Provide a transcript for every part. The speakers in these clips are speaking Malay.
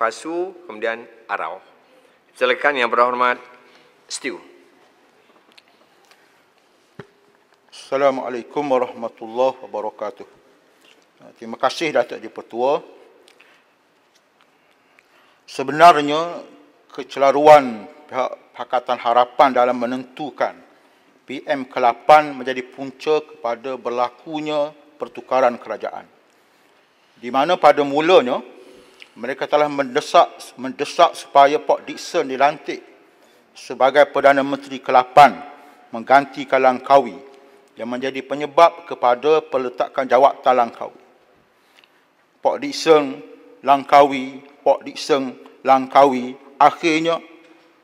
Pasu, kemudian Arau. Selekan yang berhormat, Stu. Assalamualaikum warahmatullahi wabarakatuh. Eh, terima kasih Datuk Di Pertua. Sebenarnya kecelaruan pihak Pakatan Harapan dalam menentukan PM ke-8 menjadi punca kepada berlakunya pertukaran kerajaan. Di mana pada mulanya mereka telah mendesak mendesak supaya Pak Dixon dilantik sebagai Perdana Menteri ke-8 menggantikan Langkawi yang menjadi penyebab kepada peletakan jawatan Langkawi. Pak Dixon Langkawi, Pak Dixon Langkawi akhirnya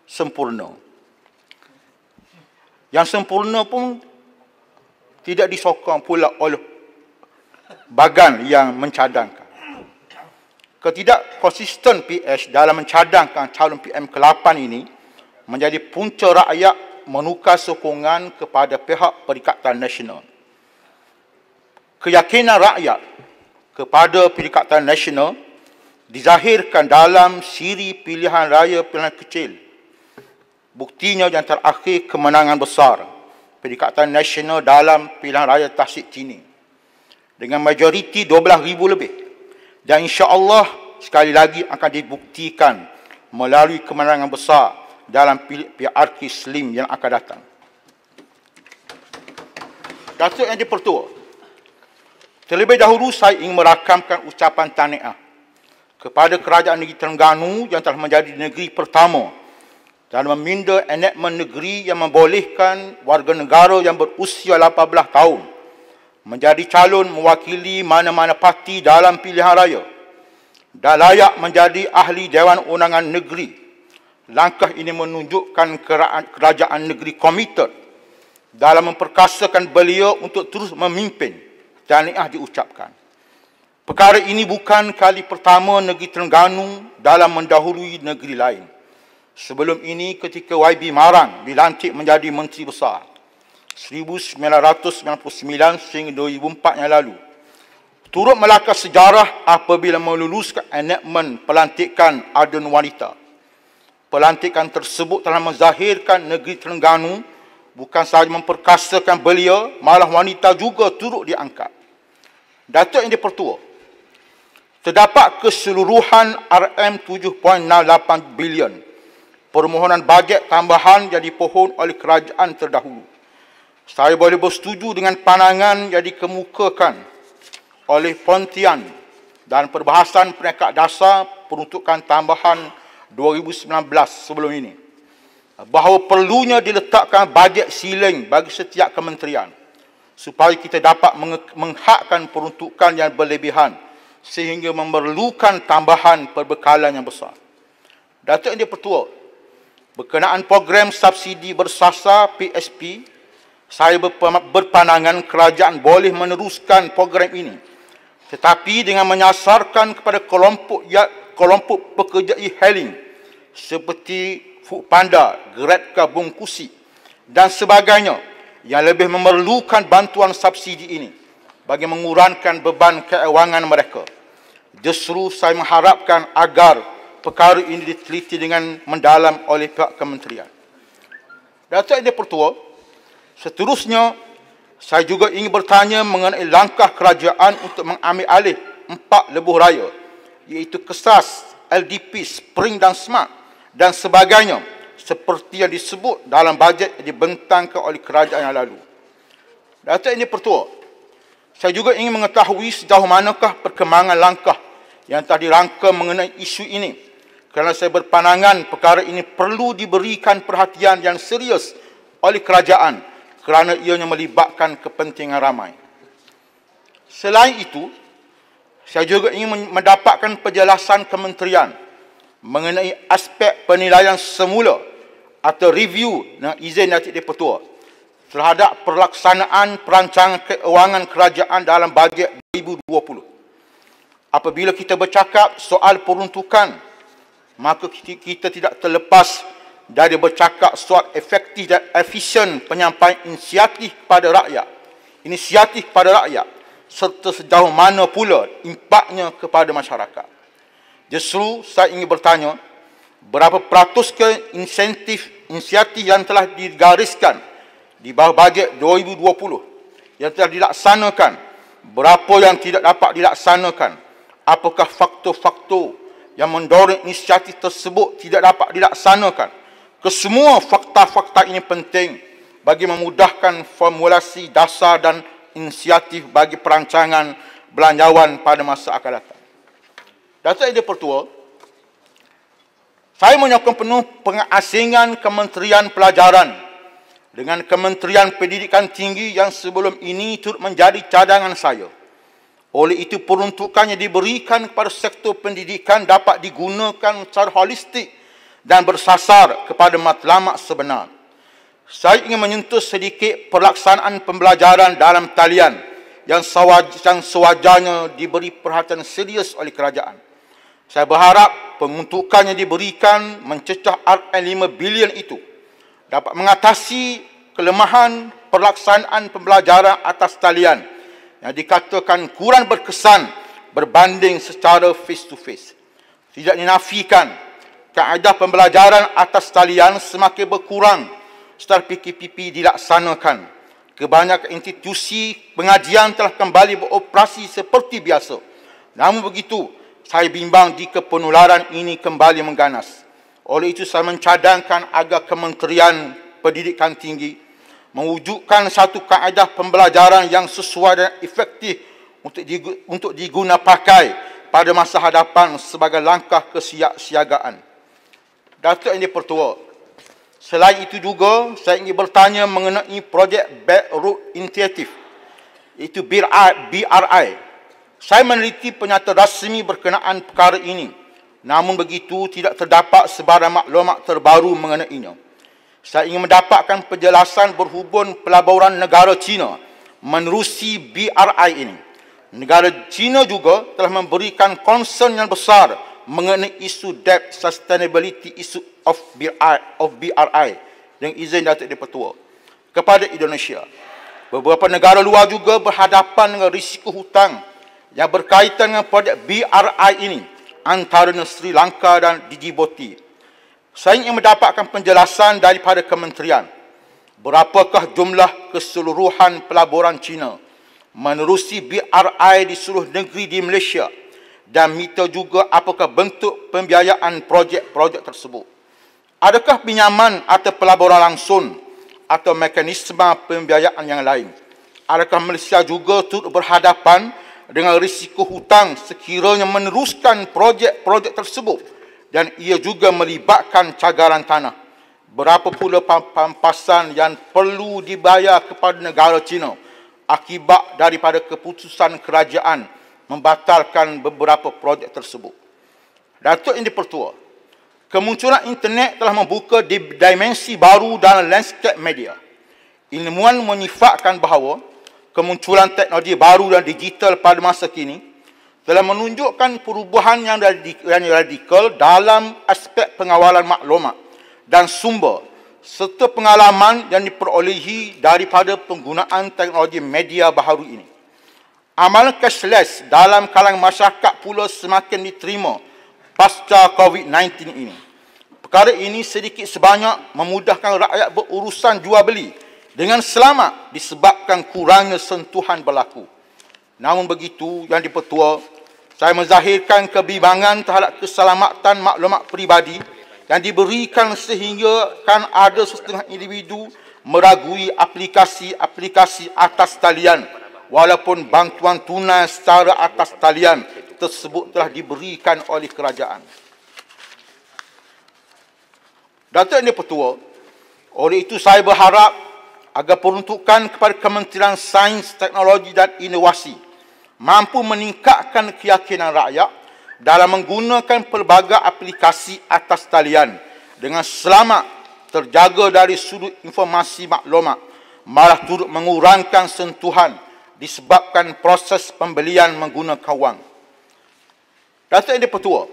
sempurna. Yang sempurna pun tidak disokong pula oleh bagan yang mencadangkan. Ketidak konsisten PH dalam mencadangkan calon PM ke-8 ini menjadi punca rakyat menukar sokongan kepada pihak Perikatan Nasional. Keyakinan rakyat kepada Perikatan Nasional dizahirkan dalam siri pilihan raya pilihan kecil. Buktinya yang terakhir kemenangan besar Perikatan Nasional dalam pilihan raya Tasik Tini dengan majoriti 12,000 lebih dan insya-Allah sekali lagi akan dibuktikan melalui kemenangan besar dalam PRK Slim yang akan datang. Datuk Yang Dipertua, terlebih dahulu saya ingin merakamkan ucapan taniah kepada Kerajaan Negeri Terengganu yang telah menjadi negeri pertama dalam meminda enakmen negeri yang membolehkan warga negara yang berusia 18 tahun menjadi calon mewakili mana-mana parti dalam pilihan raya dan layak menjadi ahli Dewan Undangan Negeri. Langkah ini menunjukkan kerajaan negeri komited dalam memperkasakan beliau untuk terus memimpin taniah diucapkan. Perkara ini bukan kali pertama negeri Terengganu dalam mendahului negeri lain. Sebelum ini ketika YB Marang dilantik menjadi Menteri Besar, 1999 sehingga 2004 yang lalu. Turut melaka sejarah apabila meluluskan enakmen pelantikan adun wanita. Pelantikan tersebut telah menzahirkan negeri Terengganu bukan sahaja memperkasakan belia, malah wanita juga turut diangkat. Datuk yang dipertua, terdapat keseluruhan RM7.68 bilion permohonan bajet tambahan yang dipohon oleh kerajaan terdahulu. Saya boleh bersetuju dengan pandangan yang dikemukakan oleh Pontian dan perbahasan peringkat dasar peruntukan tambahan 2019 sebelum ini bahawa perlunya diletakkan bajet siling bagi setiap kementerian supaya kita dapat menghakkan peruntukan yang berlebihan sehingga memerlukan tambahan perbekalan yang besar. Datuk Yang Pertua, berkenaan program subsidi bersasar PSP saya berpandangan kerajaan boleh meneruskan program ini tetapi dengan menyasarkan kepada kelompok ya- kelompok pekerja e-hailing seperti Foodpanda, GrabCar, Bungkusi dan sebagainya yang lebih memerlukan bantuan subsidi ini bagi mengurangkan beban keuangan mereka. Justru saya mengharapkan agar perkara ini diteliti dengan mendalam oleh pihak kementerian. Datuk Idil Pertua, Seterusnya, saya juga ingin bertanya mengenai langkah kerajaan untuk mengambil alih empat lebuh raya iaitu Kesas, LDP, Spring dan Smart dan sebagainya seperti yang disebut dalam bajet yang dibentangkan oleh kerajaan yang lalu. Datuk ini pertua, saya juga ingin mengetahui sejauh manakah perkembangan langkah yang telah dirangka mengenai isu ini kerana saya berpandangan perkara ini perlu diberikan perhatian yang serius oleh kerajaan kerana ianya melibatkan kepentingan ramai. Selain itu, saya juga ingin mendapatkan penjelasan kementerian mengenai aspek penilaian semula atau review dan izin Datuk Dipertua terhadap pelaksanaan perancangan keuangan kerajaan dalam bajet 2020. Apabila kita bercakap soal peruntukan, maka kita tidak terlepas dari bercakap suat efektif dan efisien penyampaian inisiatif pada rakyat. Inisiatif pada rakyat serta sejauh mana pula impaknya kepada masyarakat. Justru saya ingin bertanya, berapa peratus ke insentif inisiatif yang telah digariskan di bawah bajet 2020 yang telah dilaksanakan, berapa yang tidak dapat dilaksanakan, apakah faktor-faktor yang mendorong inisiatif tersebut tidak dapat dilaksanakan, Kesemua fakta-fakta ini penting bagi memudahkan formulasi dasar dan inisiatif bagi perancangan belanjawan pada masa akan datang. Datuk Idil Pertua, saya menyokong penuh pengasingan Kementerian Pelajaran dengan Kementerian Pendidikan Tinggi yang sebelum ini turut menjadi cadangan saya. Oleh itu, peruntukannya diberikan kepada sektor pendidikan dapat digunakan secara holistik dan bersasar kepada matlamat sebenar. Saya ingin menyentuh sedikit pelaksanaan pembelajaran dalam talian yang sewajarnya diberi perhatian serius oleh kerajaan. Saya berharap penguntukan diberikan mencecah RM5 bilion itu dapat mengatasi kelemahan pelaksanaan pembelajaran atas talian yang dikatakan kurang berkesan berbanding secara face to face. Tidak dinafikan kaedah pembelajaran atas talian semakin berkurang setelah PKPP dilaksanakan. Kebanyakan institusi pengajian telah kembali beroperasi seperti biasa. Namun begitu, saya bimbang jika penularan ini kembali mengganas. Oleh itu, saya mencadangkan agar Kementerian Pendidikan Tinggi mewujudkan satu kaedah pembelajaran yang sesuai dan efektif untuk, digu- digunapakai pada masa hadapan sebagai langkah kesiapsiagaan. Datuk yang dipertua. Selain itu juga, saya ingin bertanya mengenai projek Beirut Initiative. Itu BRI. Saya meneliti penyata rasmi berkenaan perkara ini. Namun begitu, tidak terdapat sebarang maklumat terbaru mengenainya. Saya ingin mendapatkan penjelasan berhubung pelaburan negara China menerusi BRI ini. Negara China juga telah memberikan concern yang besar mengenai isu debt sustainability isu of BRI of BRI yang izin Datuk di Pertua kepada Indonesia. Beberapa negara luar juga berhadapan dengan risiko hutang yang berkaitan dengan projek BRI ini antara Sri Lanka dan Djibouti. Saya ingin mendapatkan penjelasan daripada kementerian berapakah jumlah keseluruhan pelaburan China menerusi BRI di seluruh negeri di Malaysia dan minta juga apakah bentuk pembiayaan projek-projek tersebut. Adakah pinjaman atau pelaburan langsung atau mekanisme pembiayaan yang lain? Adakah Malaysia juga turut berhadapan dengan risiko hutang sekiranya meneruskan projek-projek tersebut dan ia juga melibatkan cagaran tanah? Berapa pula pampasan yang perlu dibayar kepada negara China akibat daripada keputusan kerajaan membatalkan beberapa projek tersebut. Datuk yang Pertua, kemunculan internet telah membuka di dimensi baru dalam landscape media. Ilmuwan menyifatkan bahawa kemunculan teknologi baru dan digital pada masa kini telah menunjukkan perubahan yang radikal dalam aspek pengawalan maklumat dan sumber serta pengalaman yang diperolehi daripada penggunaan teknologi media baharu ini. Amalan cashless dalam kalangan masyarakat pula semakin diterima pasca COVID-19 ini. Perkara ini sedikit sebanyak memudahkan rakyat berurusan jual beli dengan selamat disebabkan kurangnya sentuhan berlaku. Namun begitu, yang dipertua, saya menzahirkan kebimbangan terhadap keselamatan maklumat peribadi yang diberikan sehingga kan ada setengah individu meragui aplikasi-aplikasi atas talian walaupun bantuan tunai secara atas talian tersebut telah diberikan oleh kerajaan. Datuk ini petua, oleh itu saya berharap agar peruntukan kepada Kementerian Sains, Teknologi dan Inovasi mampu meningkatkan keyakinan rakyat dalam menggunakan pelbagai aplikasi atas talian dengan selamat terjaga dari sudut informasi maklumat malah turut mengurangkan sentuhan disebabkan proses pembelian menggunakan wang. Datuk ini Dipertua,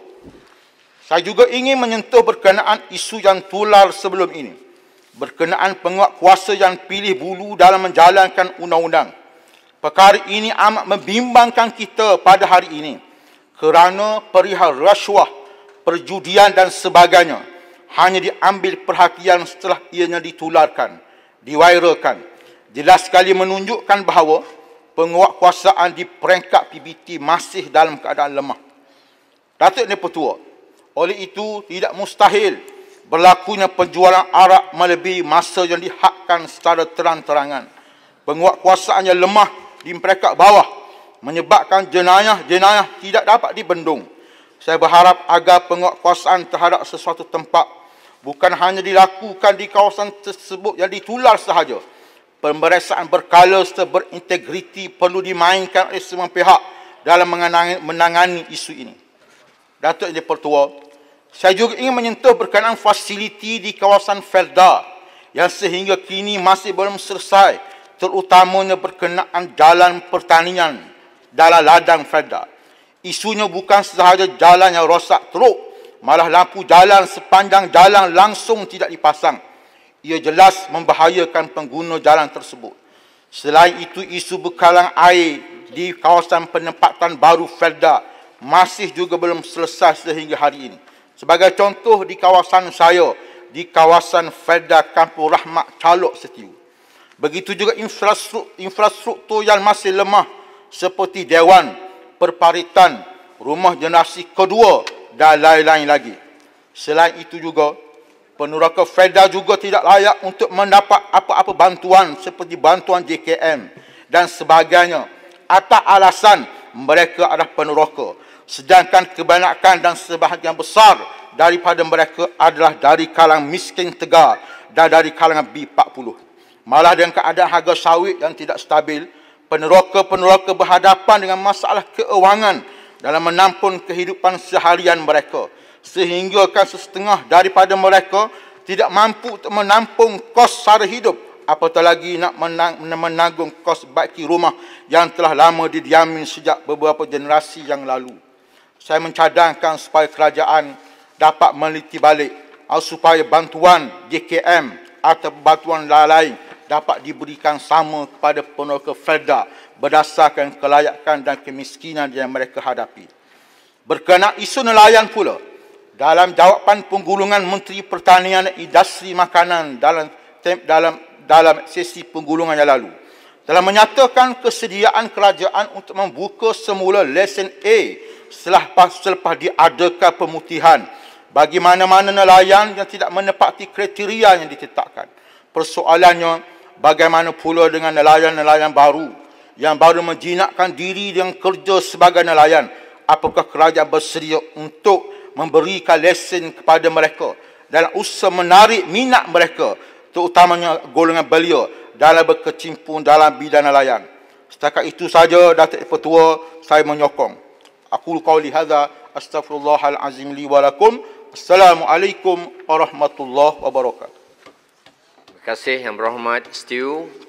saya juga ingin menyentuh berkenaan isu yang tular sebelum ini berkenaan penguat kuasa yang pilih bulu dalam menjalankan undang-undang. Perkara ini amat membimbangkan kita pada hari ini kerana perihal rasuah, perjudian dan sebagainya hanya diambil perhatian setelah ianya ditularkan, diwairakan. Jelas sekali menunjukkan bahawa penguatkuasaan di peringkat PBT masih dalam keadaan lemah. Datuk ni petua. Oleh itu, tidak mustahil berlakunya penjualan arak melebihi masa yang dihakkan secara terang-terangan. Penguatkuasaannya lemah di peringkat bawah menyebabkan jenayah-jenayah tidak dapat dibendung. Saya berharap agar penguatkuasaan terhadap sesuatu tempat bukan hanya dilakukan di kawasan tersebut yang ditular sahaja, pemeriksaan berkala serta berintegriti perlu dimainkan oleh semua pihak dalam menangani, menangani isu ini. Datuk Yang Pertua, saya juga ingin menyentuh berkenaan fasiliti di kawasan Felda yang sehingga kini masih belum selesai terutamanya berkenaan jalan pertanian dalam ladang Felda. Isunya bukan sahaja jalan yang rosak teruk, malah lampu jalan sepanjang jalan langsung tidak dipasang ia jelas membahayakan pengguna jalan tersebut. Selain itu, isu bekalan air di kawasan penempatan baru Felda masih juga belum selesai sehingga hari ini. Sebagai contoh di kawasan saya, di kawasan Felda Kampung Rahmat Calok Setiu. Begitu juga infrastruktur yang masih lemah seperti Dewan, Perparitan, Rumah Generasi Kedua dan lain-lain lagi. Selain itu juga, Penuraka Fedda juga tidak layak untuk mendapat apa-apa bantuan seperti bantuan JKM dan sebagainya atas alasan mereka adalah penuraka. Sedangkan kebanyakan dan sebahagian besar daripada mereka adalah dari kalangan miskin tegar dan dari kalangan B40. Malah dengan keadaan harga sawit yang tidak stabil, peneroka-peneroka berhadapan dengan masalah keuangan dalam menampung kehidupan seharian Mereka. Sehingga sehinggakan setengah daripada mereka tidak mampu untuk menampung kos sara hidup apatah lagi nak menanggung kos baki rumah yang telah lama didiami sejak beberapa generasi yang lalu saya mencadangkan supaya kerajaan dapat meliti balik ah, supaya bantuan JKM atau bantuan lain-lain dapat diberikan sama kepada penerka Felda berdasarkan kelayakan dan kemiskinan yang mereka hadapi. Berkenaan isu nelayan pula, dalam jawapan penggulungan Menteri Pertanian Industri Makanan dalam dalam dalam sesi penggulungan yang lalu telah menyatakan kesediaan kerajaan untuk membuka semula lesen A selepas selepas diadakan pemutihan bagi mana-mana nelayan yang tidak menepati kriteria yang ditetapkan. Persoalannya bagaimana pula dengan nelayan-nelayan baru yang baru menjinakkan diri dengan kerja sebagai nelayan apakah kerajaan bersedia untuk memberikan lesen kepada mereka dalam usaha menarik minat mereka terutamanya golongan belia dalam berkecimpung dalam bidang nelayan. Setakat itu saja Datuk Petua saya menyokong. Aku qauli lihada. astaghfirullahal liwalakum. Assalamualaikum warahmatullahi wabarakatuh. Terima kasih yang berhormat Stu.